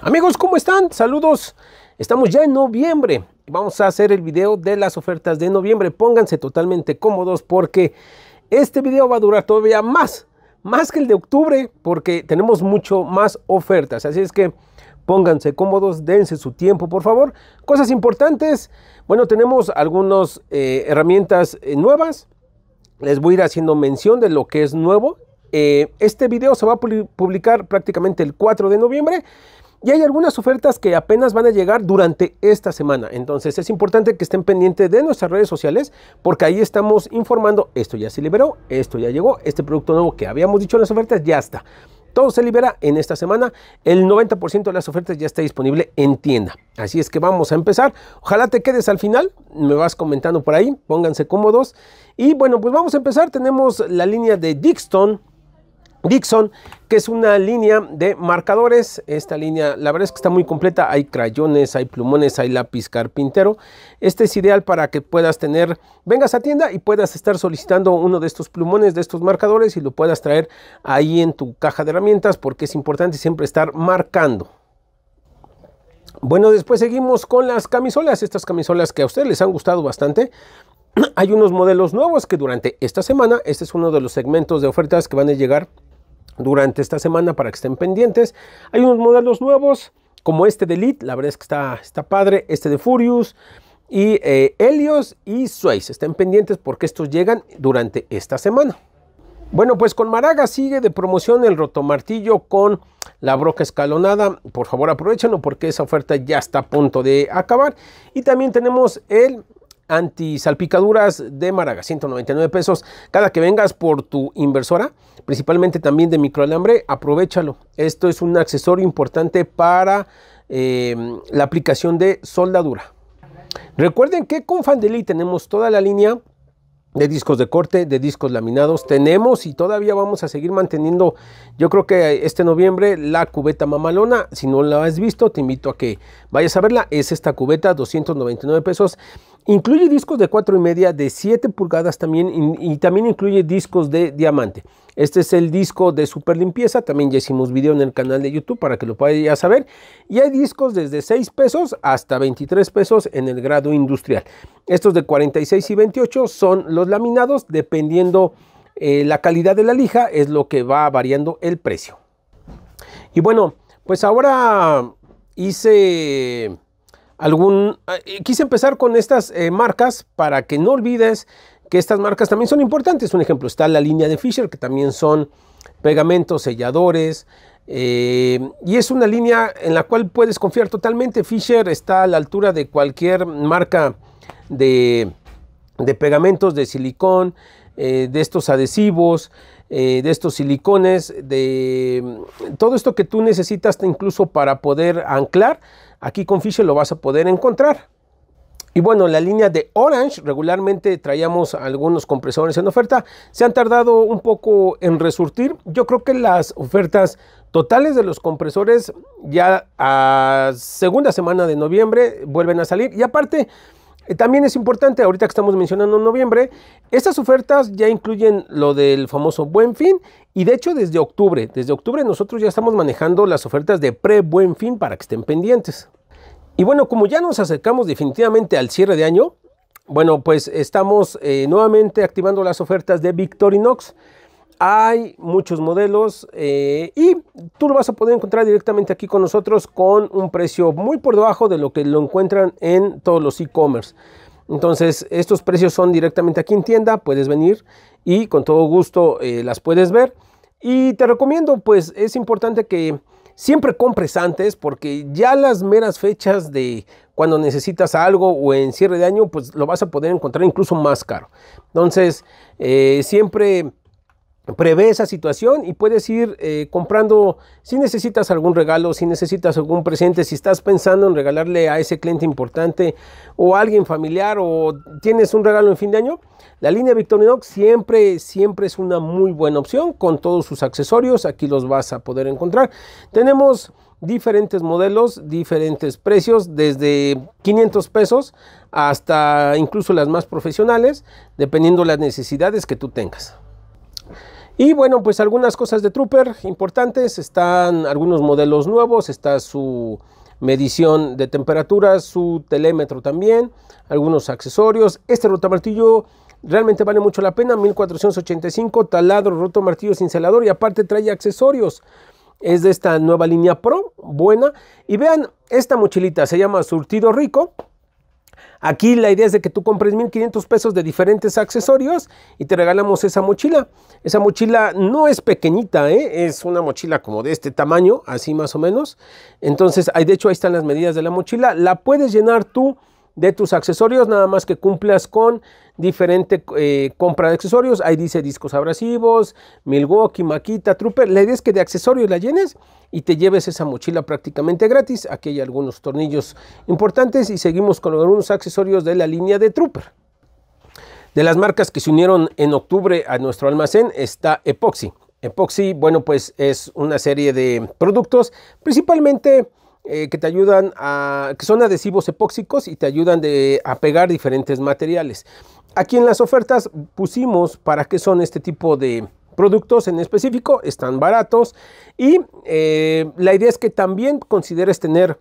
Amigos, ¿cómo están? Saludos. Estamos ya en noviembre. Vamos a hacer el video de las ofertas de noviembre. Pónganse totalmente cómodos porque este video va a durar todavía más. Más que el de octubre porque tenemos mucho más ofertas. Así es que pónganse cómodos, dense su tiempo, por favor. Cosas importantes. Bueno, tenemos algunas eh, herramientas eh, nuevas. Les voy a ir haciendo mención de lo que es nuevo. Eh, este video se va a publicar prácticamente el 4 de noviembre. Y hay algunas ofertas que apenas van a llegar durante esta semana. Entonces es importante que estén pendientes de nuestras redes sociales porque ahí estamos informando, esto ya se liberó, esto ya llegó, este producto nuevo que habíamos dicho en las ofertas ya está. Todo se libera en esta semana. El 90% de las ofertas ya está disponible en tienda. Así es que vamos a empezar. Ojalá te quedes al final. Me vas comentando por ahí. Pónganse cómodos. Y bueno, pues vamos a empezar. Tenemos la línea de Dixon Dixon, que es una línea de marcadores. Esta línea, la verdad es que está muy completa. Hay crayones, hay plumones, hay lápiz carpintero. Este es ideal para que puedas tener, vengas a tienda y puedas estar solicitando uno de estos plumones, de estos marcadores y lo puedas traer ahí en tu caja de herramientas porque es importante siempre estar marcando. Bueno, después seguimos con las camisolas. Estas camisolas que a ustedes les han gustado bastante hay unos modelos nuevos que durante esta semana, este es uno de los segmentos de ofertas que van a llegar durante esta semana para que estén pendientes. Hay unos modelos nuevos como este de Elite, la verdad es que está, está padre, este de Furious y eh, Helios y Suez. Estén pendientes porque estos llegan durante esta semana. Bueno, pues con Maraga sigue de promoción el rotomartillo con la broca escalonada. Por favor, aprovechenlo porque esa oferta ya está a punto de acabar. Y también tenemos el Antisalpicaduras salpicaduras de Málaga, 199 pesos. Cada que vengas por tu inversora, principalmente también de microalambre, aprovechalo. Esto es un accesorio importante para em, la aplicación de soldadura. Recuerden que con Fandeli tenemos toda la línea de discos de corte, de discos laminados. Tenemos y todavía vamos a seguir manteniendo, yo creo que este noviembre, la cubeta mamalona. Si no la has visto, te invito a que vayas a verla. Es esta cubeta, 299 pesos. Incluye discos de 4 y media, de 7 pulgadas también y, también incluye discos de diamante. Este es el disco de super limpieza, también ya hicimos video en el canal de YouTube para que lo ya saber. Y hay discos desde 6 pesos hasta 23 pesos en el grado industrial. Estos de 46 y 28 son los laminados, dependiendo eh, la calidad de la lija es lo que va variando el precio. Y bueno, pues ahora hice algún... Eh, quise empezar con estas eh, marcas para que no olvides que estas marcas también son importantes. Un ejemplo está la línea de Fisher, que también son pegamentos, selladores. Eh, y es una línea en la cual puedes confiar totalmente. Fisher está a la altura de cualquier marca de pegamentos, de silicón, de estos adhesivos. Eh, de estos silicones, de mm, todo esto que tú necesitas incluso para poder anclar, aquí con Fisher lo vas a poder encontrar. Y bueno, la línea de Orange, regularmente traíamos algunos compresores en oferta, se han tardado un poco en resurtir. Yo creo que las ofertas totales de los compresores ya a segunda semana de noviembre vuelven a salir. Y aparte, eh, también es importante, ahorita que estamos mencionando noviembre, estas ofertas ya incluyen lo del famoso buen fin y de hecho desde octubre, desde octubre nosotros ya estamos manejando las ofertas de pre-buen fin para que estén pendientes. Y bueno, como ya nos acercamos definitivamente al cierre de año, bueno, pues estamos eh, nuevamente activando las ofertas de Victorinox. Hay muchos modelos eh, y tú lo vas a poder encontrar directamente aquí con nosotros con un precio muy por debajo de lo que lo encuentran en todos los e-commerce. Entonces, estos precios son directamente aquí en tienda, puedes venir y con todo gusto eh, las puedes ver. Y te recomiendo, pues es importante que siempre compres antes porque ya las meras fechas de cuando necesitas algo o en cierre de año, pues lo vas a poder encontrar incluso más caro. Entonces, eh, siempre prevé esa situación y puedes ir eh, comprando si necesitas algún regalo, si necesitas algún presente, si estás pensando en regalarle a ese cliente importante o a alguien familiar o tienes un regalo en fin de año, la línea Victorinox siempre, siempre es una muy buena opción con todos sus accesorios, aquí los vas a poder encontrar. Tenemos diferentes modelos, diferentes precios, desde 500 pesos hasta incluso las más profesionales, dependiendo las necesidades que tú tengas. Y bueno, pues algunas cosas de Trooper importantes, están algunos modelos nuevos, está su medición de temperatura, su telémetro también, algunos accesorios. Este martillo realmente vale mucho la pena, 1485, taladro, roto, martillo, cincelador y aparte trae accesorios. Es de esta nueva línea Pro, buena. Y vean, esta mochilita se llama Surtido Rico. Aquí la idea es de que tú compres 1500 pesos de diferentes accesorios y te regalamos esa mochila. Esa mochila no es pequeñita, ¿eh? es una mochila como de este tamaño, así más o menos. Entonces, de hecho ahí están las medidas de la mochila. La puedes llenar tú de tus accesorios, nada más que cumplas con diferente eh, compra de accesorios. Ahí dice discos abrasivos, Milwaukee, Maquita, Trooper. La idea es que de accesorios la llenes y te lleves esa mochila prácticamente gratis. Aquí hay algunos tornillos importantes y seguimos con algunos accesorios de la línea de Trooper. De las marcas que se unieron en octubre a nuestro almacén está Epoxy. Epoxy, bueno, pues es una serie de productos, principalmente eh, que te ayudan a, que son adhesivos epóxicos y te ayudan de, a pegar diferentes materiales. Aquí en las ofertas pusimos para qué son este tipo de productos en específico, están baratos y eh, la idea es que también consideres tener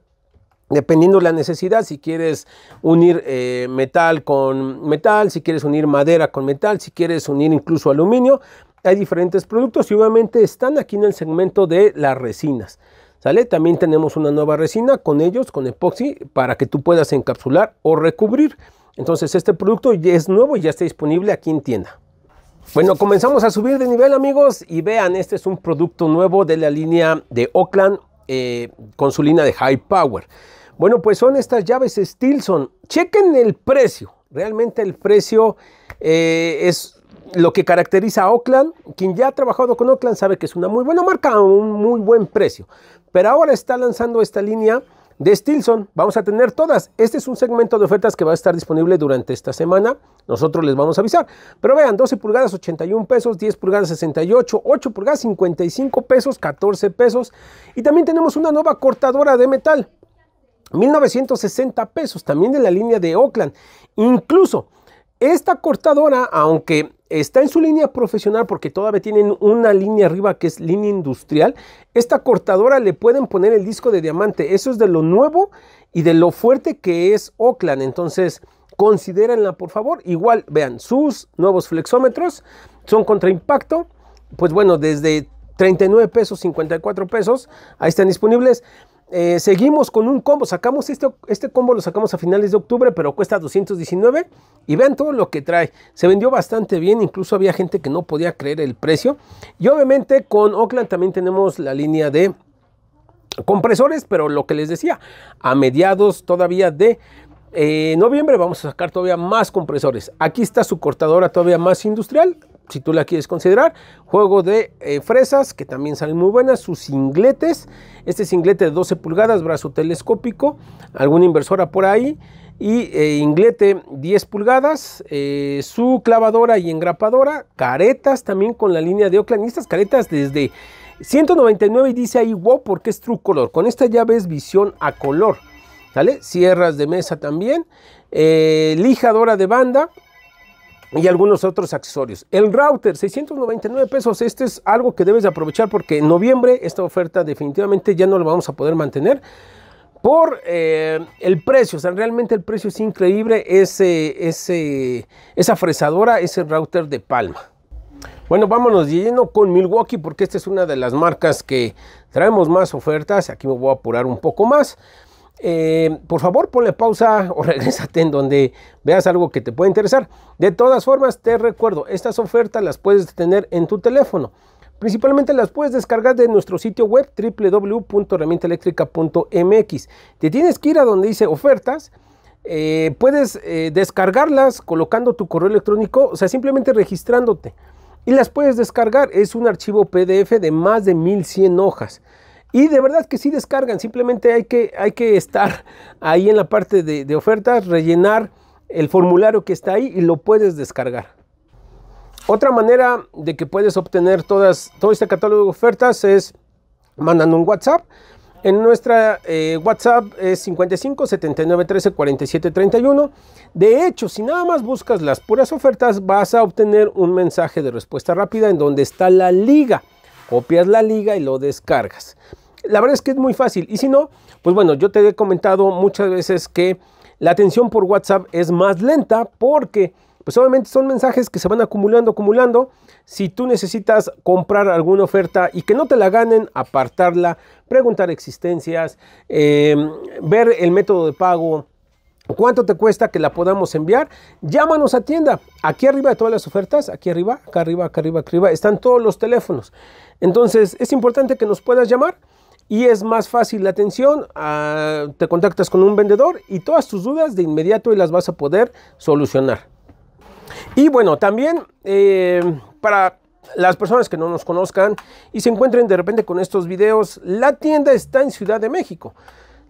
dependiendo la necesidad, si quieres unir eh, metal con metal, si quieres unir madera con metal, si quieres unir incluso aluminio, hay diferentes productos y obviamente están aquí en el segmento de las resinas. ¿Sale? También tenemos una nueva resina con ellos, con epoxi, para que tú puedas encapsular o recubrir. Entonces este producto es nuevo y ya está disponible aquí en tienda. Bueno, comenzamos a subir de nivel amigos y vean, este es un producto nuevo de la línea de Oakland eh, con su línea de High Power. Bueno, pues son estas llaves Stilson. Chequen el precio. Realmente el precio eh, es lo que caracteriza a Oakland, quien ya ha trabajado con Oakland sabe que es una muy buena marca a un muy buen precio. Pero ahora está lanzando esta línea de Stilson. Vamos a tener todas. Este es un segmento de ofertas que va a estar disponible durante esta semana. Nosotros les vamos a avisar. Pero vean, 12 pulgadas 81 pesos, 10 pulgadas 68, 8 pulgadas 55 pesos, 14 pesos. Y también tenemos una nueva cortadora de metal. 1960 pesos, también de la línea de Oakland. Incluso esta cortadora, aunque está en su línea profesional porque todavía tienen una línea arriba que es línea industrial. Esta cortadora le pueden poner el disco de diamante. Eso es de lo nuevo y de lo fuerte que es Oakland. Entonces, considérenla por favor. Igual, vean, sus nuevos flexómetros son contra impacto. Pues bueno, desde 39 pesos, 54 pesos, ahí están disponibles. Eh, seguimos con un combo, sacamos este, este combo, lo sacamos a finales de octubre, pero cuesta 219 y vean todo lo que trae. Se vendió bastante bien, incluso había gente que no podía creer el precio. Y obviamente con Oakland también tenemos la línea de compresores, pero lo que les decía, a mediados todavía de eh, noviembre vamos a sacar todavía más compresores. Aquí está su cortadora todavía más industrial, si tú la quieres considerar. Juego de eh, fresas, que también salen muy buenas. Sus ingletes, este singlete de 12 pulgadas, brazo telescópico, alguna inversora por ahí. Y eh, inglete 10 pulgadas, eh, su clavadora y engrapadora, caretas también con la línea de Oakland. estas caretas desde 199 y dice ahí wow porque es True Color. Con esta llave es visión a color. ¿Sale? Sierras de mesa también. lijadora de banda y algunos otros accesorios. El router, 699 pesos. Este es algo que debes aprovechar porque en noviembre esta oferta definitivamente ya no la vamos a poder mantener por eh, el precio. O sea, realmente el precio es increíble. Ese, ese, esa fresadora, ese router de palma. Bueno, vámonos lleno con Milwaukee porque esta es una de las marcas que traemos más ofertas. Aquí me voy a apurar un poco más. Eh, por favor ponle pausa o regresate en donde veas algo que te pueda interesar. De todas formas, te recuerdo, estas ofertas las puedes tener en tu teléfono. Principalmente las puedes descargar de nuestro sitio web www.herramientaeléctrica.mx. Te tienes que ir a donde dice ofertas. Eh, puedes eh, descargarlas colocando tu correo electrónico, o sea, simplemente registrándote. Y las puedes descargar. Es un archivo PDF de más de 1100 hojas. Y de verdad que sí descargan, simplemente hay que, hay que estar ahí en la parte de, ofertas, rellenar el formulario que está ahí y lo puedes descargar. Otra manera de que puedes obtener todas, todo este catálogo de ofertas es mandando un WhatsApp. En nuestra eh, WhatsApp es 55 79 13 47 31. De hecho, si nada más buscas las puras ofertas, vas a obtener un mensaje de respuesta rápida en donde está la liga copias la liga y lo descargas. La verdad es que es muy fácil. Y si no, pues bueno, yo te he comentado muchas veces que la atención por WhatsApp es más lenta porque pues obviamente son mensajes que se van acumulando, acumulando. Si tú necesitas comprar alguna oferta y que no te la ganen, apartarla, preguntar existencias, eh, ver el método de pago, ¿Cuánto te cuesta que la podamos enviar? Llámanos a tienda. Aquí arriba de todas las ofertas, aquí arriba, acá arriba, acá arriba, acá arriba, están todos los teléfonos. Entonces es importante que nos puedas llamar y es más fácil la atención. Ah, te contactas con un vendedor y todas tus dudas de inmediato y las vas a poder solucionar. Y bueno, también eh, para las personas que no nos conozcan y se encuentren de repente con estos videos, la tienda está en Ciudad de México.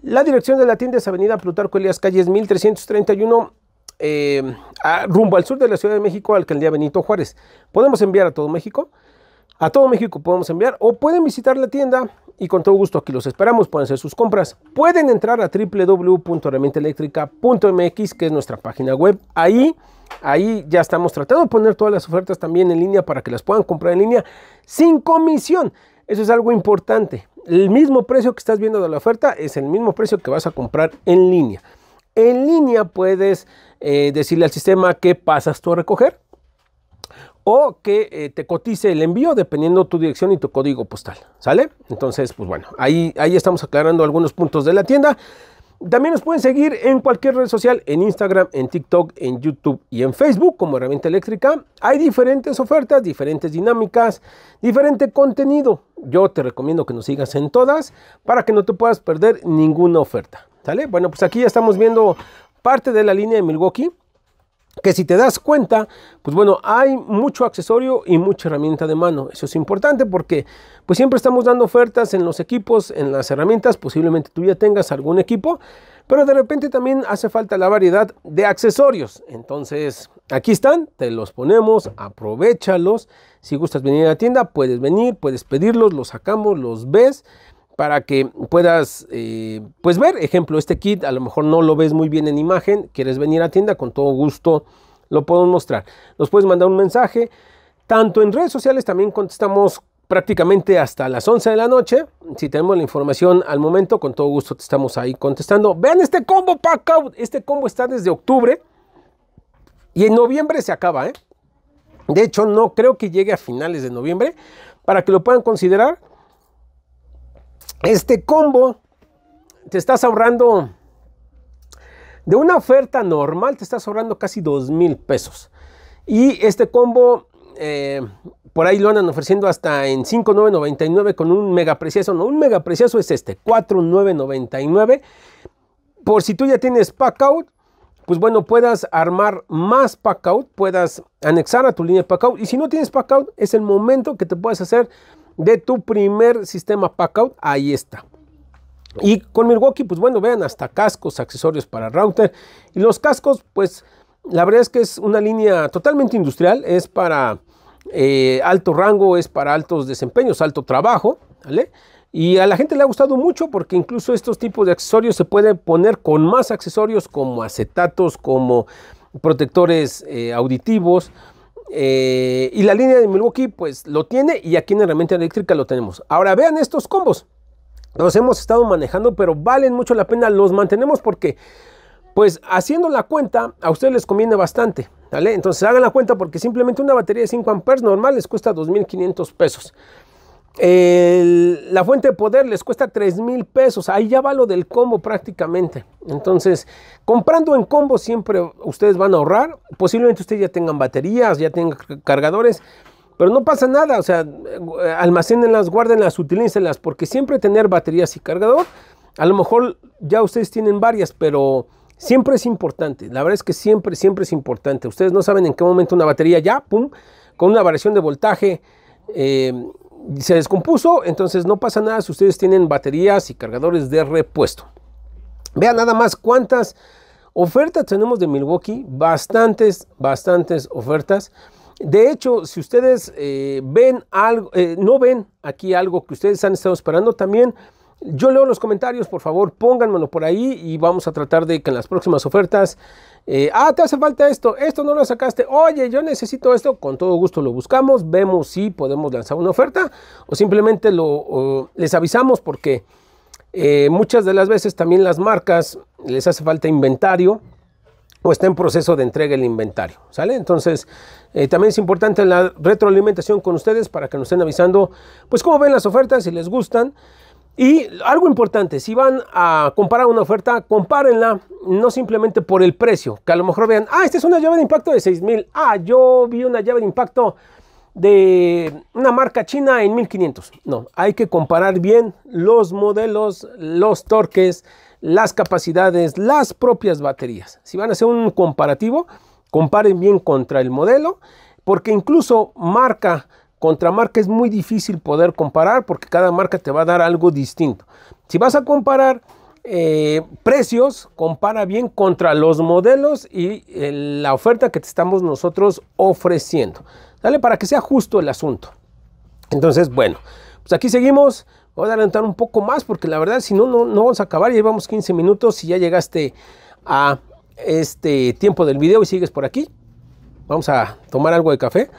La dirección de la tienda es Avenida Plutarco Elías Calles 1331. Eh, a, rumbo al sur de la Ciudad de México, Alcaldía Benito Juárez. Podemos enviar a todo México, a todo México podemos enviar, o pueden visitar la tienda y con todo gusto aquí los esperamos, pueden hacer sus compras. Pueden entrar a www.herramientaeléctrica.mx, que es nuestra página web. Ahí, ahí ya estamos tratando de poner todas las ofertas también en línea para que las puedan comprar en línea sin comisión. Eso es algo importante el mismo precio que estás viendo de la oferta es el mismo precio que vas a comprar en línea. En línea puedes eh, decirle al sistema que pasas tú a recoger o que eh, te cotice el envío dependiendo tu dirección y tu código postal. ¿Sale? Entonces, pues bueno, ahí, ahí estamos aclarando algunos puntos de la tienda. También nos pueden seguir en cualquier red social, en Instagram, en TikTok, en YouTube y en Facebook como Herramienta Eléctrica. Hay diferentes ofertas, diferentes dinámicas, diferente contenido. Yo te recomiendo que nos sigas en todas para que no te puedas perder ninguna oferta. ¿Sale? Bueno, pues aquí ya estamos viendo parte de la línea de Milwaukee que si te das cuenta, pues bueno, hay mucho accesorio y mucha herramienta de mano. Eso es importante porque pues siempre estamos dando ofertas en los equipos, en las herramientas, posiblemente tú ya tengas algún equipo, pero de repente también hace falta la variedad de accesorios. Entonces, aquí están, te los ponemos, aprovechalos. Si gustas venir a la tienda, puedes venir, puedes pedirlos, los sacamos, los ves para que puedas eh, pues ver, ejemplo, este kit a lo mejor no lo ves muy bien en imagen, quieres venir a tienda, con todo gusto lo podemos mostrar. Nos puedes mandar un mensaje, tanto en redes sociales también contestamos prácticamente hasta las 11 de la noche. Si tenemos la información al momento, con todo gusto te estamos ahí contestando. Vean este combo pack out, este combo está desde octubre y en noviembre se acaba, ¿eh? De hecho, no creo que llegue a finales de noviembre para que lo puedan considerar este combo te estás ahorrando de una oferta normal te estás ahorrando casi 2 mil pesos. Y este combo, eh, por ahí lo andan ofreciendo hasta en 5,999 con un precioso. No, un precioso es este, 4,999. Por si tú ya tienes pack out, pues bueno, puedas armar más Packout, out, puedas anexar a tu línea de pack Y si no tienes Packout, es el momento que te puedes hacer de tu primer sistema Packout, ahí está. Y con Milwaukee, pues bueno, vean hasta cascos, accesorios para router. Y los cascos, pues la verdad es que es una línea totalmente industrial, es para eh, alto rango, es para altos desempeños, alto trabajo, ¿vale? Y a la gente le ha gustado mucho porque incluso estos tipos de accesorios se pueden poner con más accesorios como acetatos, como protectores eh, auditivos, eh, y la línea de Milwaukee pues lo tiene y aquí en herramienta eléctrica lo tenemos. Ahora vean estos combos. Los hemos estado manejando pero valen mucho la pena. Los mantenemos porque pues haciendo la cuenta a ustedes les conviene bastante. Entonces hagan la cuenta porque simplemente una batería de 5 amperes normal les cuesta 2.500 pesos la fuente de poder les cuesta 3 mil pesos. Ahí ya va lo del combo prácticamente. Entonces, comprando en combo siempre ustedes van a ahorrar. Posiblemente ustedes ya tengan baterías, ya tengan cargadores. Pero no pasa nada. O sea, eh, almacénenlas, guárdenlas, utilícenlas. Porque siempre tener baterías y cargador. A lo mejor ya ustedes tienen varias, pero siempre es importante. La verdad es que siempre, siempre es importante. Ustedes no saben en qué momento una batería ya, pum, con una variación de voltaje. Eh, se descompuso, entonces no pasa nada si ustedes tienen baterías y cargadores de repuesto. Vean nada más cuántas ofertas tenemos de Milwaukee, bastantes, bastantes ofertas. De hecho, si ustedes eh, ven algo, eh, no ven aquí algo que ustedes han estado esperando, también yo leo los comentarios, por favor, pónganmelo por ahí y vamos a tratar de que en las próximas ofertas, eh, ah, te hace falta esto, esto no lo sacaste, oye, yo necesito esto, con todo gusto lo buscamos, vemos si podemos lanzar una oferta o simplemente lo, les avisamos porque eh, muchas de las veces también las marcas les hace falta inventario o está en proceso de entrega el inventario, ¿sale? Entonces, eh, también es importante la retroalimentación con ustedes para que nos estén avisando, pues, cómo ven las ofertas, si les gustan. Y algo importante, si van a comparar una oferta, compárenla no simplemente por el precio, que a lo mejor vean, ah, esta es una llave de impacto de 6000, ah, yo vi una llave de impacto de una marca china en 1500. No, hay que comparar bien los modelos, los torques, las capacidades, las propias baterías. Si van a hacer un comparativo, comparen bien contra el modelo, porque incluso marca contra marca es muy difícil poder comparar porque cada marca te va a dar algo distinto. Si vas a comparar eh, precios, compara bien contra los modelos y eh, la oferta que te estamos nosotros ofreciendo. Dale para que sea justo el asunto. Entonces, bueno, pues aquí seguimos. Voy a adelantar un poco más porque la verdad, si no, no, no vamos a acabar. Llevamos 15 minutos y ya llegaste a este tiempo del video y sigues por aquí. Vamos a tomar algo de café.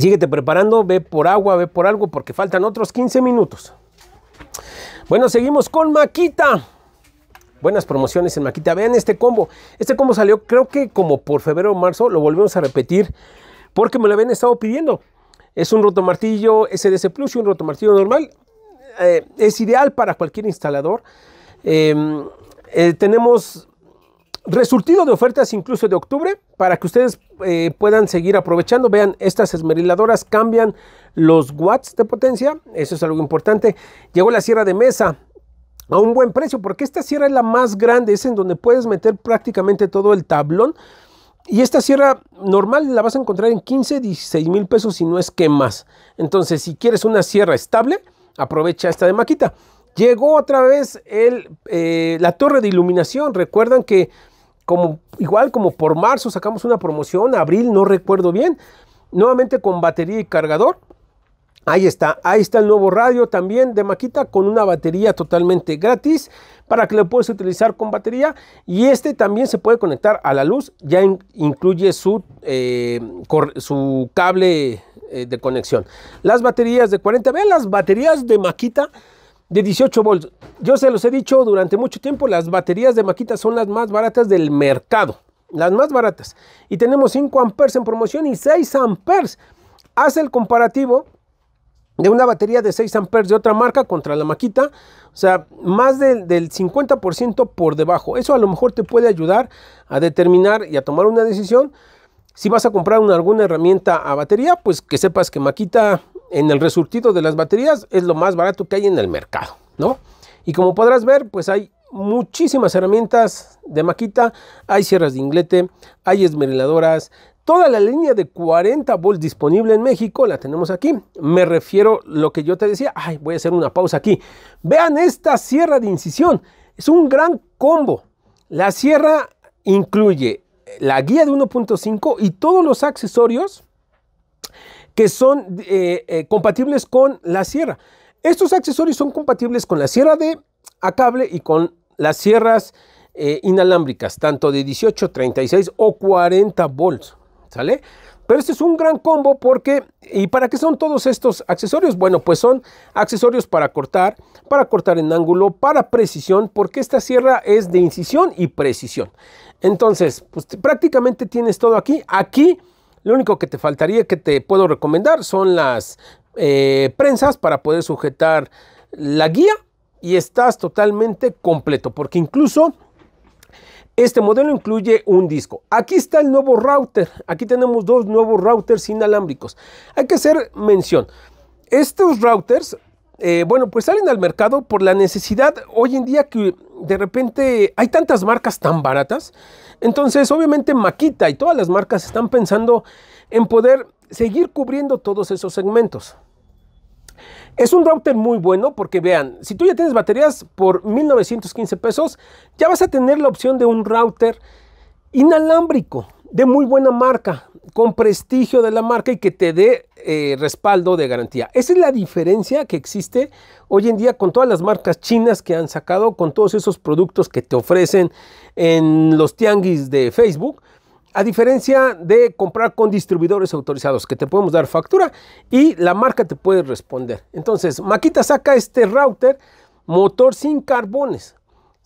Síguete preparando, ve por agua, ve por algo, porque faltan otros 15 minutos. Bueno, seguimos con Maquita. Buenas promociones en Maquita. Vean este combo. Este combo salió creo que como por febrero o marzo. Lo volvemos a repetir porque me lo habían estado pidiendo. Es un rotomartillo SDS Plus y un rotomartillo normal. Eh, es ideal para cualquier instalador. Em, eh, tenemos Resultido de ofertas incluso de octubre para que ustedes eh, puedan seguir aprovechando. Vean, estas esmeriladoras cambian los watts de potencia. Eso es algo importante. Llegó la sierra de mesa a un buen precio porque esta sierra es la más grande. Es en donde puedes meter prácticamente todo el tablón. Y esta sierra normal la vas a encontrar en 15, 16 mil pesos si no es que más. Entonces, si quieres una sierra estable, aprovecha esta de Maquita. Llegó otra vez el, eh, la torre de iluminación. Recuerdan que como, igual como por marzo sacamos una promoción, abril, no recuerdo bien, nuevamente con batería y cargador. Ahí está, ahí está el nuevo radio también de Maquita con una batería totalmente gratis para que lo puedas utilizar con batería y este también se puede conectar a la luz, ya incluye su, eh, su cable eh, de conexión. Las baterías de 40, vean las baterías de Maquita de 18 volts. Yo se los he dicho durante mucho tiempo, las baterías de Maquita son las más baratas del mercado. Las más baratas. Y tenemos 5 amperes en promoción y 6 amperes. haz el comparativo de una batería de 6 amperes de otra marca contra la Maquita. O sea, más del, 50% por debajo. Eso a lo mejor te puede ayudar a determinar y a tomar una decisión. Si vas a comprar alguna herramienta a batería, pues que sepas que Maquita en el resurtido de las baterías es lo más barato que hay en el mercado, ¿no? Y como podrás ver, pues hay muchísimas herramientas de maquita, hay sierras de inglete, hay esmeriladoras, toda la línea de 40 volts disponible en México la tenemos aquí. Me refiero lo que yo te decía, ay, voy a hacer una pausa aquí. Vean esta sierra de incisión, es un gran combo. La sierra incluye la guía de 1.5 y todos los accesorios que son eh, eh, compatibles con la sierra. Estos accesorios son compatibles con la sierra de a cable y con las sierras eh, inalámbricas, tanto de 18, 36 o 40 volts, ¿sale? Pero este es un gran combo porque, ¿y para qué son todos estos accesorios? Bueno, pues son accesorios para cortar, para cortar en ángulo, para precisión, porque esta sierra es de incisión y precisión. Entonces, pues prácticamente tienes todo aquí. Aquí lo único que te faltaría que te puedo recomendar son las eh, prensas para poder sujetar la guía y estás totalmente completo porque incluso este modelo incluye un disco. Aquí está el nuevo router. Aquí tenemos dos nuevos routers inalámbricos. Hay que hacer mención. Estos routers, eh, bueno, pues salen al mercado por la necesidad hoy en día que de repente hay tantas marcas tan baratas. Entonces, obviamente, Maquita y todas las marcas están pensando en poder seguir cubriendo todos esos segmentos. Es un router muy bueno porque vean, si tú ya tienes baterías por 1915 pesos, ya vas a tener la opción de un router inalámbrico de muy buena marca, con prestigio de la marca y que te dé eh, respaldo de garantía. Esa es la diferencia que existe hoy en día con todas las marcas chinas que han sacado, con todos esos productos que te ofrecen en los tianguis de Facebook. A diferencia de comprar con distribuidores autorizados que te podemos dar factura y la marca te puede responder. Entonces, Maquita saca este router motor sin carbones.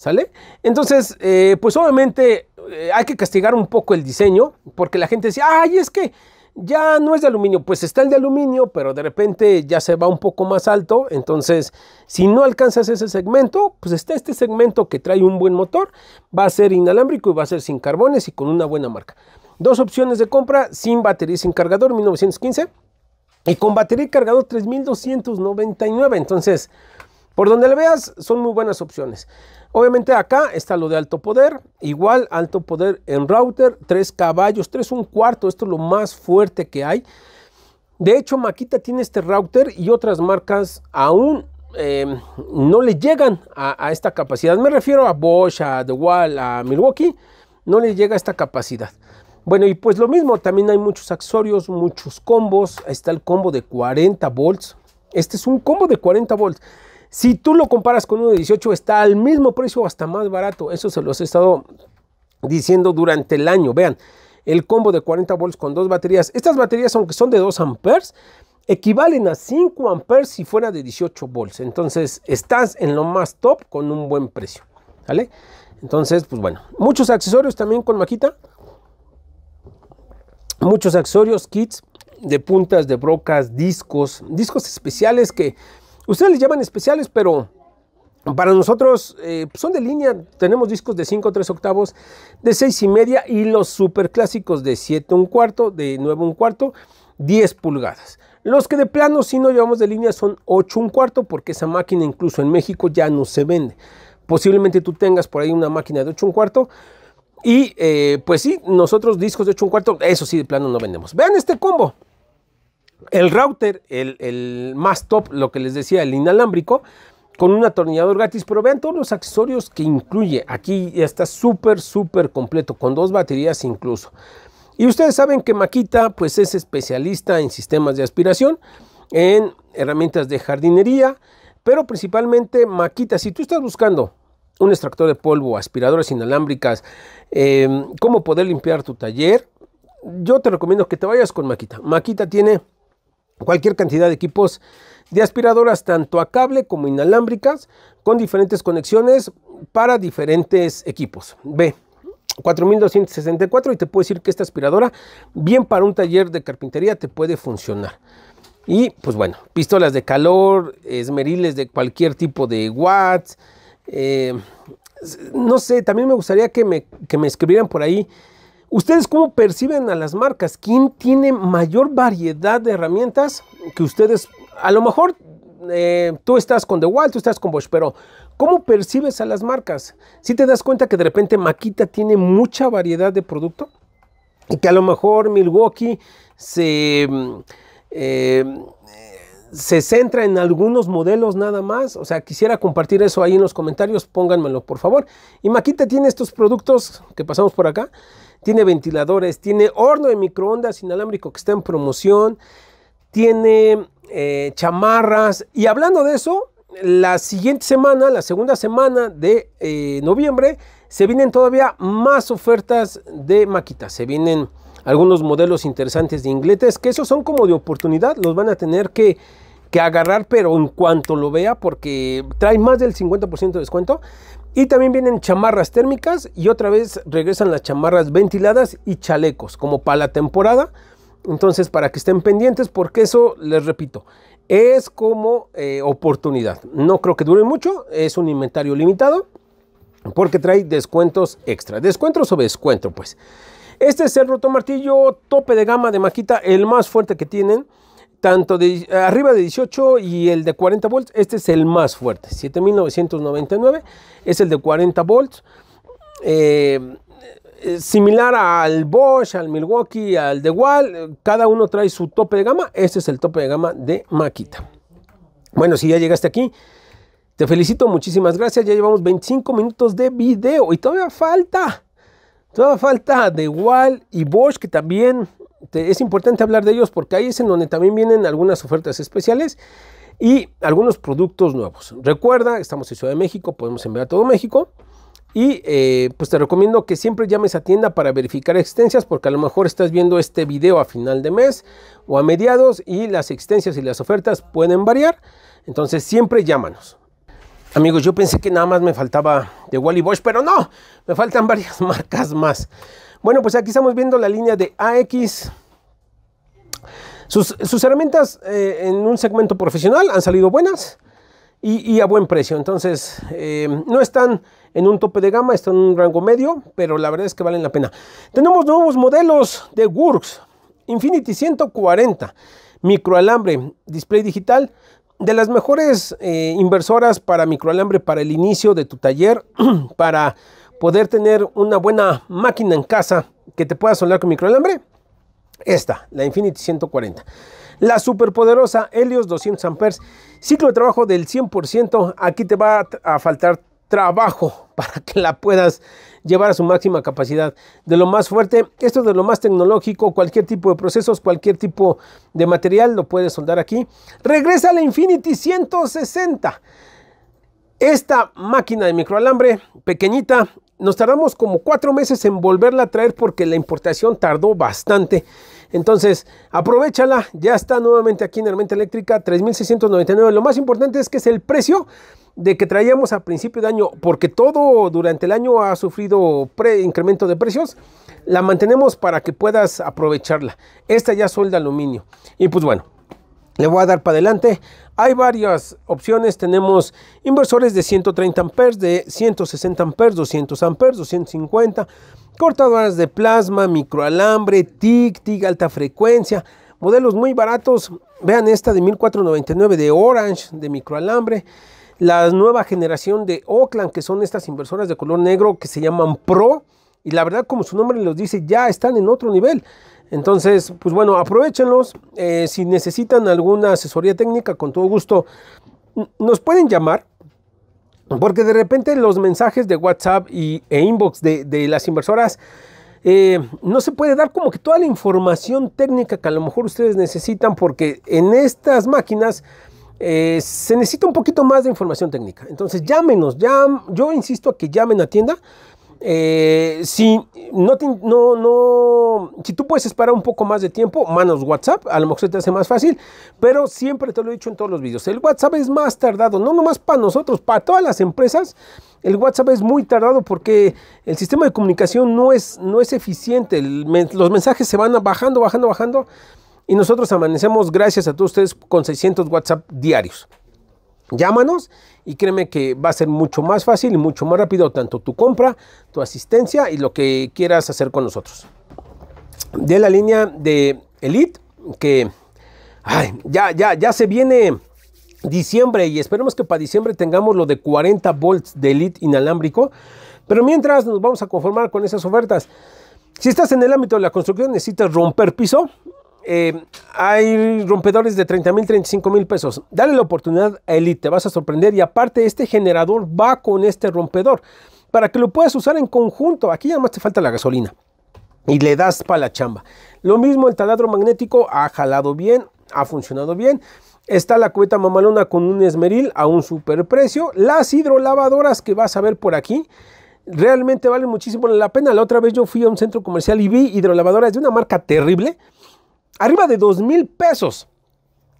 ¿Sale? Entonces, eh, pues obviamente eh, hay que castigar un poco el diseño, porque la gente decía: ay, es que ya no es de aluminio. Pues está el de aluminio, pero de repente ya se va un poco más alto. Entonces, si no alcanzas ese segmento, pues está este segmento que trae un buen motor, va a ser inalámbrico y va a ser sin carbones y con una buena marca. Dos opciones de compra, sin batería y sin cargador, 1915. Y con batería y cargador, 3299. Entonces, por donde le veas, son muy buenas opciones. Obviamente acá está lo de alto poder, igual alto poder en router, 3 caballos, 3 un cuarto, esto es lo más fuerte que hay. De hecho, Maquita tiene este router y otras marcas aún em, no le llegan a, esta capacidad. Me refiero a Bosch, a DeWalt, a Milwaukee, no le llega a esta capacidad. Bueno, y pues lo mismo, también hay muchos accesorios, muchos combos. está el combo de 40 volts. Este es un combo de 40 volts. Si tú lo comparas con uno de 18, está al mismo precio o hasta más barato. Eso se los he estado diciendo durante el año. Vean, el combo de 40 volts con dos baterías. Estas baterías, aunque son de 2 amperes, equivalen a 5 amperes si fuera de 18 volts. Entonces, estás en lo más top con un buen precio. ¿Vale? Entonces, pues bueno, muchos accesorios también con maquita. Muchos accesorios, kits de puntas, de brocas, discos, discos especiales que Ustedes les llaman especiales, pero para nosotros eh, pues, son de línea. Tenemos discos de 5, 3 octavos, de 6 y media y los superclásicos de 7, un cuarto, de 9, un cuarto, 10 pulgadas. Los que de plano sí no llevamos de línea son 8, un cuarto, porque esa máquina incluso en México ya no se vende. Posiblemente tú tengas por ahí una máquina de 8, un cuarto. Y eh, pues sí, nosotros discos de 8, un cuarto, eso sí, de plano no vendemos. Vean este combo. El router, el, más top, lo que les decía, el inalámbrico, con un atornillador gratis, pero vean todos los accesorios que incluye. Aquí ya está súper, súper completo, con dos baterías incluso. Y ustedes saben que Maquita pues es especialista en sistemas de aspiración, en herramientas de jardinería, pero principalmente Maquita, si tú estás buscando un extractor de polvo, aspiradoras inalámbricas, em, cómo poder limpiar tu taller, yo te recomiendo que te vayas con Maquita. Maquita tiene cualquier cantidad de equipos de aspiradoras tanto a cable como inalámbricas con diferentes conexiones para diferentes equipos. B. 4264 y te puedo decir que esta aspiradora bien para un taller de carpintería te puede funcionar. Y pues bueno, pistolas de calor, esmeriles de cualquier tipo de watts, eh, no sé, también me gustaría que me, que me escribieran por ahí ¿Ustedes cómo perciben a las marcas? ¿Quién tiene mayor variedad de herramientas que ustedes? A lo mejor eh, tú estás con The Wall, tú estás con Bosch, pero ¿cómo percibes a las marcas? Si te das cuenta que de repente Maquita tiene mucha variedad de producto y que a lo mejor Milwaukee se, mm, eh, se centra en algunos modelos nada más. O sea, quisiera compartir eso ahí en los comentarios, pónganmelo por favor. Y Maquita tiene estos productos que pasamos por acá tiene ventiladores, tiene horno de microondas inalámbrico que está en promoción, tiene eh, chamarras. Y hablando de eso, la siguiente semana, la segunda semana de eh, noviembre, se vienen todavía más ofertas de maquitas. Se vienen algunos modelos interesantes de ingletes, que esos son como de oportunidad, los van a tener que, que agarrar, pero en cuanto lo vea, porque trae más del 50% de descuento. Y también vienen chamarras térmicas y otra vez regresan las chamarras ventiladas y chalecos como para la temporada. Entonces para que estén pendientes porque eso, les repito, es como eh, oportunidad. No creo que dure mucho, es un inventario limitado porque trae descuentos extra. Descuentos o descuento pues. Este es el roto martillo tope de gama de Maquita, el más fuerte que tienen tanto de arriba de 18 y el de 40 volts, este es el más fuerte, 7999 es el de 40 volts. Eh, eh, similar al Bosch, al Milwaukee, al DeWalt, cada uno trae su tope de gama, este es el tope de gama de Makita. Bueno, si ya llegaste aquí, te felicito, muchísimas gracias, ya llevamos 25 minutos de video y todavía falta, todavía falta DeWalt y Bosch que también es importante hablar de ellos porque ahí es en donde también vienen algunas ofertas especiales y algunos productos nuevos. Recuerda, estamos en Ciudad de México, podemos enviar a todo México. Y eh, pues te recomiendo que siempre llames a tienda para verificar existencias porque a lo mejor estás viendo este video a final de mes o a mediados y las existencias y las ofertas pueden variar. Entonces siempre llámanos. Amigos, yo pensé que nada más me faltaba de Wally Bosch, pero no, me faltan varias marcas más. Bueno, pues aquí estamos viendo la línea de AX. Sus, herramientas eh, en un segmento profesional han salido buenas y, a buen precio. Entonces, eh, no están en un tope de gama, están en un rango medio, pero la verdad es que valen la pena. Tenemos nuevos modelos de Works. Infinity 140, microalambre, display digital, de las mejores eh, inversoras para microalambre para el inicio de tu taller, para poder tener una buena máquina en casa que te pueda soldar con microalambre? Esta, la Infinity 140. La superpoderosa Helios 200 amperes, ciclo de trabajo del 100%. Aquí te va a faltar trabajo para que la puedas llevar a su máxima capacidad. De lo más fuerte, esto de lo más tecnológico, cualquier tipo de procesos, cualquier tipo de material lo puedes soldar aquí. Regresa la Infinity 160. Esta máquina de microalambre pequeñita nos tardamos como cuatro meses en volverla a traer porque la importación tardó bastante. Entonces, aprovechala, ya está nuevamente aquí en Hermenta Eléctrica, 3.699. Lo más importante es que es el precio de que traíamos a principio de año, porque todo durante el año ha sufrido incremento de precios, la mantenemos para que puedas aprovecharla. Esta ya sol de aluminio. Y pues bueno, le voy a dar para adelante. Hay varias opciones. Tenemos inversores de 130 amperes, de 160 amperes, 200 amperes, 250. Cortadoras de plasma, microalambre, TIC, TIC, alta frecuencia. Modelos muy baratos. Vean esta de 1499 de Orange, de microalambre la nueva generación de Oakland, que son estas inversoras de color negro que se llaman Pro y la verdad como su nombre los dice ya están en otro nivel. Entonces, pues bueno, aprovechenlos. Eh, si necesitan alguna asesoría técnica, con todo gusto, nos pueden llamar. Porque de repente los mensajes de WhatsApp y, e inbox de, las inversoras eh, no se puede dar como que toda la información técnica que a lo mejor ustedes necesitan, porque en estas máquinas eh, se necesita un poquito más de información técnica. Entonces llámenos, yo insisto a que llamen a tienda. Eh, si, no, no, no, si tú puedes esperar un poco más de tiempo, manos WhatsApp, a lo mejor se te hace más fácil, pero siempre te lo he dicho en todos los videos, el WhatsApp es más tardado, no nomás para nosotros, para todas las empresas, el WhatsApp es muy tardado porque el sistema de comunicación no es, no es eficiente, los mensajes se van bajando, bajando, bajando, y nosotros amanecemos, gracias a todos ustedes, con 600 WhatsApp diarios. Llámanos y créeme que va a ser mucho más fácil y mucho más rápido tanto tu compra, tu asistencia y lo que quieras hacer con nosotros. De la línea de Elite, que ya, ya, ya se viene diciembre y esperemos que para diciembre tengamos lo de 40 volts de Elite inalámbrico. Pero mientras nos vamos a conformar con esas ofertas. Si estás en el ámbito de la construcción, necesitas romper piso. Eh, hay rompedores de 30 mil, 35 mil pesos. Dale la oportunidad a Elite, te vas a sorprender. Y aparte, este generador va con este rompedor para que lo puedas usar en conjunto. Aquí ya más te falta la gasolina y le das para la chamba. Lo mismo el taladro magnético ha jalado bien, ha funcionado bien. Está la cubeta mamalona con un esmeril a un super precio. Las hidrolavadoras que vas a ver por aquí realmente valen muchísimo la pena. La otra vez yo fui a un centro comercial y vi hidrolavadoras de una marca terrible arriba de $2,000 mil pesos,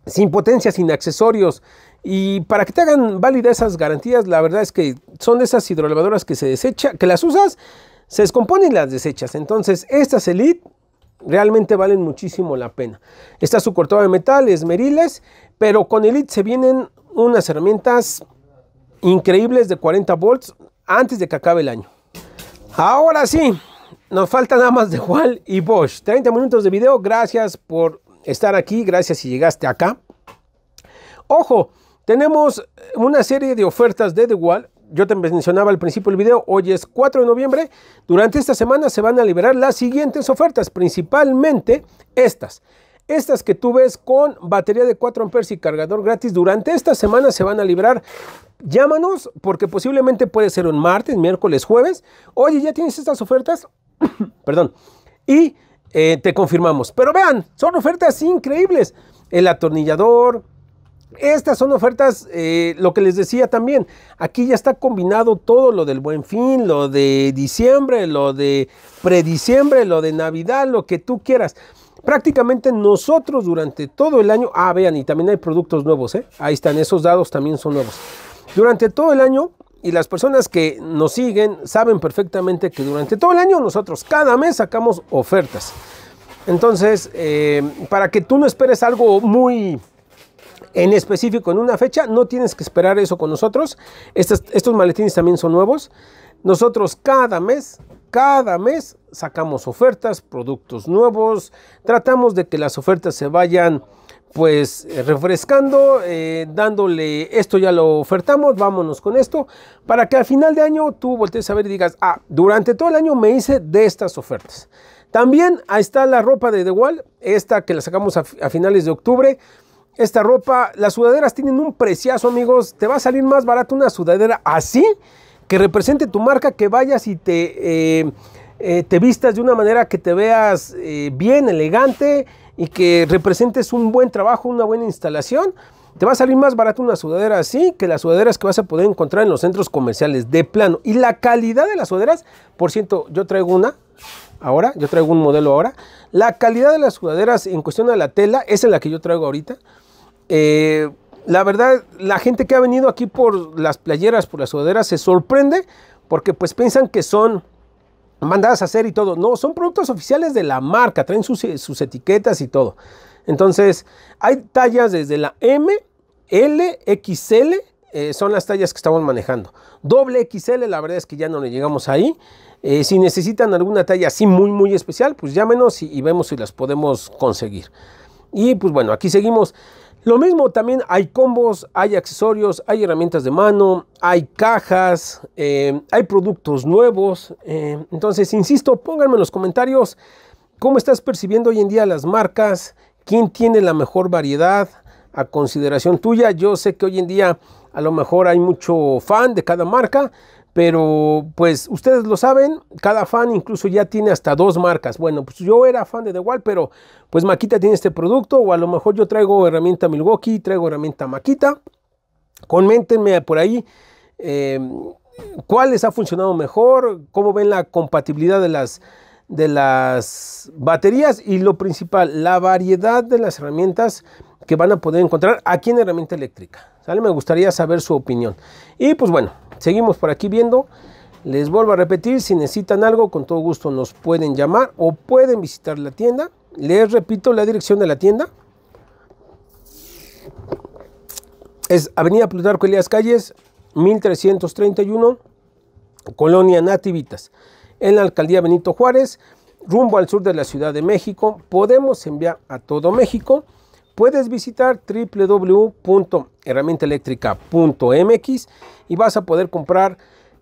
sin potencia, sin accesorios. Y para que te hagan válida esas garantías, la verdad es que son de esas hidroelevadoras que se desecha, que las usas, se descomponen y las desechas. Entonces, estas Elite realmente valen muchísimo la pena. Está su cortado de metal, esmeriles, pero con Elite se vienen unas herramientas increíbles de 40 volts antes de que acabe el año. Ahora sí, nos falta nada más de Juan y Bosch. 30 minutos de video. Gracias por estar aquí. Gracias si llegaste acá. Ojo, tenemos una serie de ofertas de The Yo te mencionaba al principio del video, hoy es 4 de noviembre. Durante esta semana se van a liberar las siguientes ofertas, principalmente estas. Estas que tú ves con batería de 4 amperes y cargador gratis durante esta semana se van a liberar. Llámanos porque posiblemente puede ser un martes, miércoles, jueves. Oye, ¿ya tienes estas ofertas? Perdón. Y eh, te confirmamos. Pero vean, son ofertas increíbles. El atornillador. Estas son ofertas, eh, lo que les decía también, aquí ya está combinado todo lo del buen fin, lo de diciembre, lo de prediciembre, lo de Navidad, lo que tú quieras prácticamente nosotros durante todo el año, ah, vean, y también hay productos nuevos, eh, ahí están, esos dados también son nuevos. Durante todo el año y las personas que nos siguen saben perfectamente que durante todo el año nosotros cada mes sacamos ofertas. Entonces, eh, para que tú no esperes algo muy en específico en una fecha, no tienes que esperar eso con nosotros. estos maletines también son nuevos. Nosotros cada mes, cada mes sacamos ofertas, productos nuevos. Tratamos de que las ofertas se vayan pues eh, refrescando, eh, dándole esto ya lo ofertamos, vámonos con esto, para que al final de año tú voltees a ver y digas, ah, durante todo el año me hice de estas ofertas. También ahí está la ropa de The Wall, esta que la sacamos a, finales de octubre. Esta ropa, las sudaderas tienen un preciazo, amigos. Te va a salir más barato una sudadera así que represente tu marca, que vayas y te, eh, te vistas de una manera que te veas bien, elegante y que representes un buen trabajo, una buena instalación, te va a salir más barato una sudadera así que las sudaderas que vas a poder encontrar en los centros comerciales de plano. Y la calidad de las sudaderas, por cierto, yo traigo una ahora, yo traigo un modelo ahora. La calidad de las sudaderas en cuestión a la tela es la que yo traigo ahorita. Eh, la verdad, la gente que ha venido aquí por las playeras, por las sudaderas, se sorprende porque pues piensan que son mandadas a hacer y todo. No, son productos oficiales de la marca, traen sus, etiquetas y todo. Entonces, hay tallas desde la M, L, XL, eh, son las tallas que estamos manejando. Doble XL, la verdad es que ya no le llegamos ahí. Eh, si necesitan alguna talla así muy, muy especial, pues llámenos y vemos si las podemos conseguir. Y pues bueno, aquí seguimos. Lo mismo también hay combos, hay accesorios, hay herramientas de mano, hay cajas, eh, hay productos nuevos. Eh, entonces, insisto, pónganme en los comentarios cómo estás percibiendo hoy en día las marcas, quién tiene la mejor variedad a consideración tuya. Yo sé que hoy en día a lo mejor hay mucho fan de cada marca, pero pues ustedes lo saben, cada fan incluso ya tiene hasta dos marcas. Bueno, pues yo era fan de The Wall, pero pues Maquita tiene este producto o a lo mejor yo traigo herramienta Milwaukee, traigo herramienta Maquita. Coméntenme por ahí eh, cuáles cuál ha funcionado mejor, cómo ven la compatibilidad de las de las baterías y lo principal, la variedad de las herramientas que van a poder encontrar aquí en herramienta eléctrica. ¿sale? Me gustaría saber su opinión. Y pues bueno, seguimos por aquí viendo. Les vuelvo a repetir, si necesitan algo, con todo gusto nos pueden llamar o pueden visitar la tienda. Les repito la dirección de la tienda. Es Avenida Plutarco Elías Calles, 1331, Colonia Nativitas en la alcaldía Benito Juárez, rumbo al sur de la Ciudad de México. Podemos enviar a todo México. Puedes visitar www.herramientaeléctrica.mx y vas a poder comprar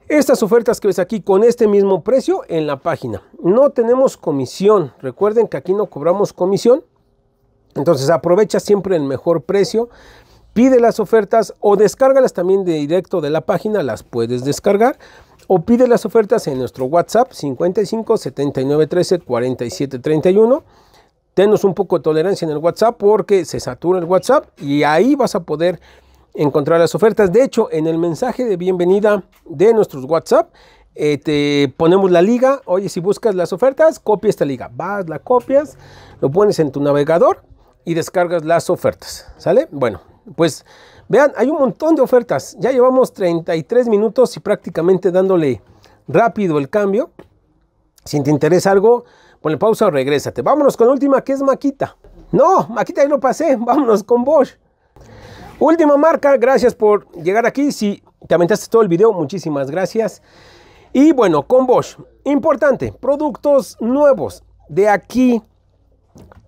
estas ofertas que ves aquí con este mismo precio en la página. No tenemos comisión. Recuerden que aquí no cobramos comisión. Entonces aprovecha siempre el mejor precio. Pide las ofertas o descárgalas también de directo de la página. Las puedes descargar o pide las ofertas en nuestro WhatsApp 55 79 13 47 31. Tenos un poco de tolerancia en el WhatsApp porque se satura el WhatsApp y ahí vas a poder encontrar las ofertas. De hecho, en el mensaje de bienvenida de nuestros WhatsApp eh, te ponemos la liga. Oye, si buscas las ofertas, copia esta liga. Vas, la copias, lo pones en tu navegador y descargas las ofertas. ¿Sale? Bueno, pues vean, hay un montón de ofertas. Ya llevamos 33 minutos y prácticamente dándole rápido el cambio. Si te interesa algo, ponle pausa o regrésate. Vámonos con la última que es Maquita. No, Maquita ahí lo pasé. Vámonos con Bosch. Última marca, gracias por llegar aquí. Si te aventaste todo el video, muchísimas gracias. Y bueno, con Bosch, importante, productos nuevos de aquí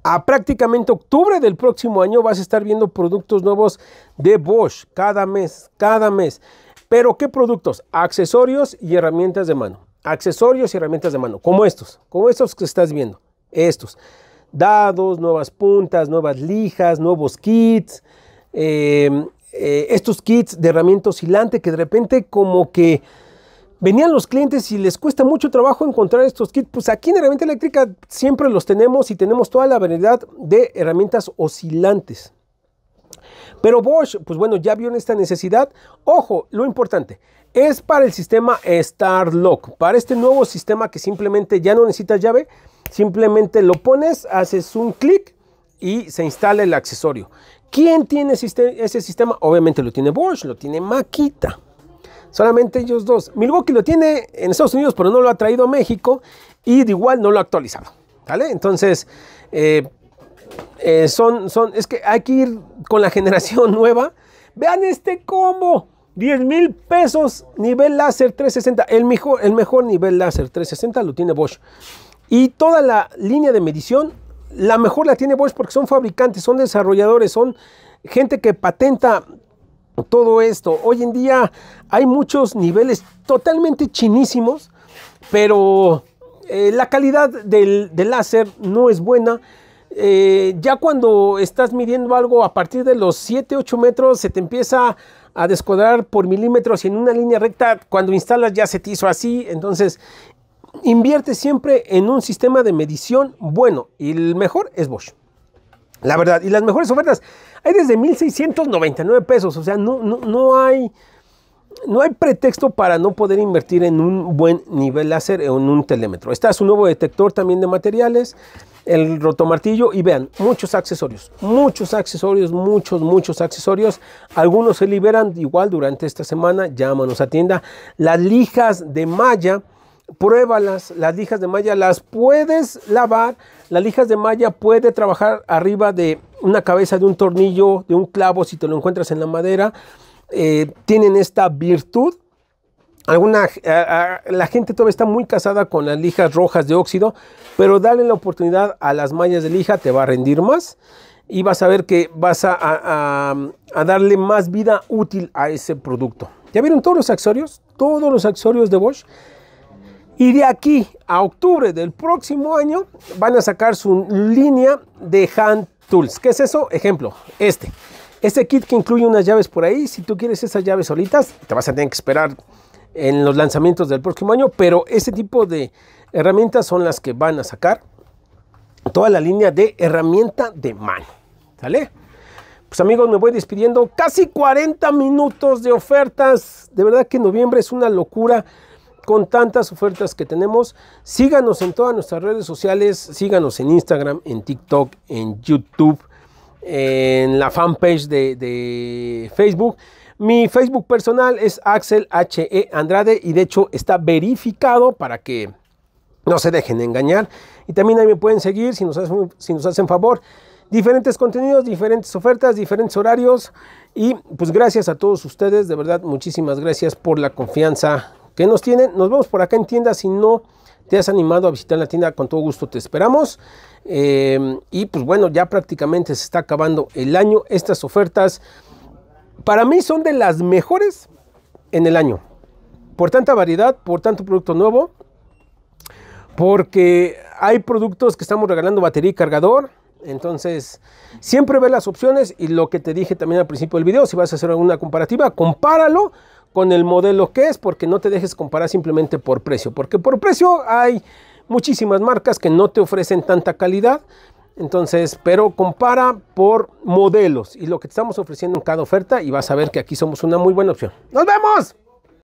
a prácticamente octubre del próximo año vas a estar viendo productos nuevos de Bosch cada mes, cada mes. Pero ¿qué productos? Accesorios y herramientas de mano. Accesorios y herramientas de mano, como estos, como estos que estás viendo, estos. Dados, nuevas puntas, nuevas lijas, nuevos kits, eh, eh, estos kits de herramientas oscilante, que de repente como que venían los clientes y les cuesta mucho trabajo encontrar estos kits. Pues aquí en Herramienta Eléctrica siempre los tenemos y tenemos toda la variedad de herramientas oscilantes. Pero Bosch, pues bueno, ya vio esta necesidad. Ojo, lo importante es para el sistema Lock. para este nuevo sistema que simplemente ya no necesitas llave, simplemente lo pones, haces un clic y se instala el accesorio. ¿Quién tiene ese sistema? Obviamente lo tiene Bosch, lo tiene Maquita. Solamente ellos dos. Milwaukee lo tiene en Estados Unidos, pero no lo ha traído a México y de igual no lo ha actualizado. ¿Vale? Entonces, eh, eh, son, son, es que hay que ir con la generación nueva. Vean este combo. 10 mil pesos, nivel láser 360. El mejor, el mejor nivel láser 360 lo tiene Bosch. Y toda la línea de medición, la mejor la tiene Bosch porque son fabricantes, son desarrolladores, son gente que patenta todo esto. Hoy en día hay muchos niveles totalmente chinísimos, pero eh, la calidad del, láser no es buena. Eh, ya cuando estás midiendo algo a partir de los 7-8 metros se te empieza a descuadrar por milímetros y en una línea recta cuando instalas ya se te hizo así entonces invierte siempre en un sistema de medición bueno y el mejor es Bosch la verdad y las mejores ofertas hay desde 1.699 pesos, o sea, no, no, hay... No hay pretexto para no poder invertir en un buen nivel láser o en un telémetro. Está su nuevo detector también de materiales, el rotomartillo y vean, muchos accesorios, muchos accesorios, muchos, muchos accesorios. Algunos se liberan igual durante esta semana, llámanos a tienda. Las lijas de malla pruébalas, las lijas de malla las puedes lavar, las lijas de malla puede trabajar arriba de una cabeza de un tornillo, de un clavo si te lo encuentras en la madera, eh, tienen esta virtud. Alguna, eh, eh, la gente todavía está muy casada con las lijas rojas de óxido, pero dale la oportunidad a las mallas de lija, te va a rendir más y vas a ver que vas a, a, darle más vida útil a ese producto. ¿Ya vieron todos los accesorios? Todos los accesorios de Bosch y de aquí a octubre del próximo año van a sacar su línea de hand tools. ¿Qué es eso? Ejemplo, este. Este kit que incluye unas llaves por ahí, si tú quieres esas llaves solitas, te vas a tener que esperar en los lanzamientos del próximo año, pero ese tipo de herramientas son las que van a sacar toda la línea de herramienta de mano, ¿sale? Pues amigos, me voy despidiendo. Casi 40 minutos de ofertas. De verdad que noviembre es una locura con tantas ofertas que tenemos. Síganos en todas nuestras redes sociales, síganos en Instagram, en TikTok, en YouTube, en la fanpage de, Facebook. Mi Facebook personal es Axel HE Andrade y de hecho está verificado para que no se dejen engañar. Y también ahí me pueden seguir si nos si nos hacen favor diferentes contenidos, diferentes ofertas, diferentes horarios. Y pues gracias a todos ustedes, de verdad, muchísimas gracias por la confianza que nos tienen. Nos vemos por acá en tienda. Si no te has animado a visitar la tienda, con todo gusto te esperamos. Em, y pues bueno, ya prácticamente se está acabando el año. Estas ofertas para mí son de las mejores en el año. Por tanta variedad, por tanto producto nuevo. Porque hay productos que estamos regalando batería y cargador. Entonces, siempre ve las opciones y lo que te dije también al principio del video, si vas a hacer alguna comparativa, compáralo con el modelo que es, porque no te dejes comparar simplemente por precio, porque por precio hay muchísimas marcas que no te ofrecen tanta calidad. Entonces, pero compara por modelos y lo que te estamos ofreciendo en cada oferta y vas a ver que aquí somos una muy buena opción. ¡Nos vemos!